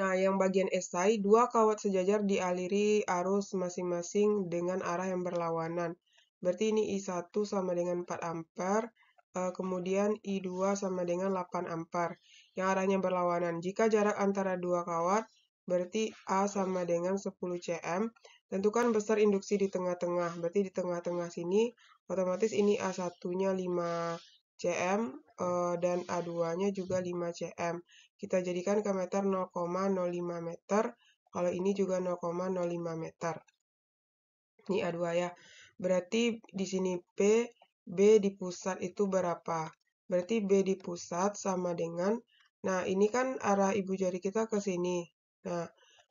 Nah, yang bagian esai, dua kawat sejajar dialiri arus masing-masing dengan arah yang berlawanan. Berarti ini I1 sama dengan 4 ampere, eh, kemudian I2 sama dengan 8 ampere, yang arahnya berlawanan. Jika jarak antara dua kawat, berarti A sama dengan 10 cm. Tentukan besar induksi di tengah-tengah, berarti di tengah-tengah sini, otomatis ini A1-nya 5 cm eh, dan A2-nya juga 5 cm. Kita jadikan ke meter 0,05 meter, kalau ini juga 0,05 meter. Ini A2 ya. Berarti di sini P, B di pusat itu berapa? Berarti B di pusat sama dengan, nah ini kan arah ibu jari kita ke sini. Nah,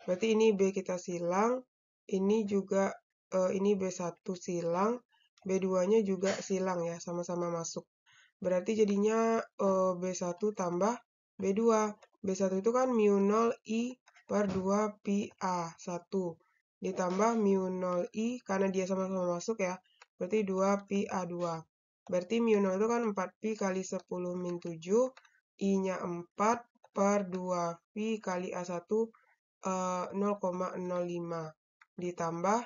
berarti ini B kita silang, ini juga, eh, ini B1 silang, B2-nya juga silang ya, sama-sama masuk. Berarti jadinya uh, eh, B1 tambah B2. B1 itu kan mu 0 I per 2 pi A 1 ditambah mu 0 I karena dia sama-sama masuk ya. Berarti 2 pi A2. Berarti mu 0 itu kan 4 pi kali 10 min 7 I-nya 4 per 2 pi kali A1 uh, 0,05 ditambah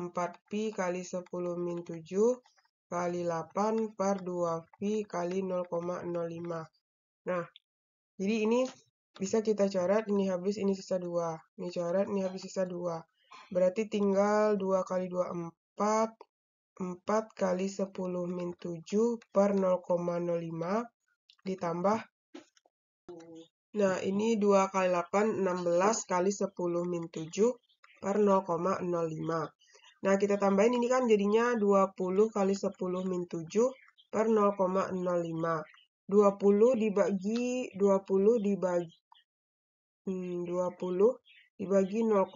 4 pi kali 10 min 7 kali 8 per 2V kali 0,05. Nah, jadi ini bisa kita coret, ini habis, ini sisa 2. Ini coret, ini habis, sisa 2. Berarti tinggal 2 kali 2, 4. 4 kali 10 min 7 per 0,05 ditambah. Nah, ini 2 kali 8, 16 kali 10 min 7 per 0,05. Nah, kita tambahin ini kan jadinya 20 kali 10 min 7 per 0,05. 20 dibagi 20 dibagi hmm, 20 dibagi 0,05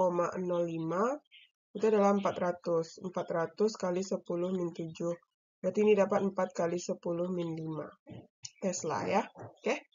itu adalah 400. 400 kali 10 min 7. Berarti ini dapat 4 kali 10 min 5. Tesla ya. Oke. Okay?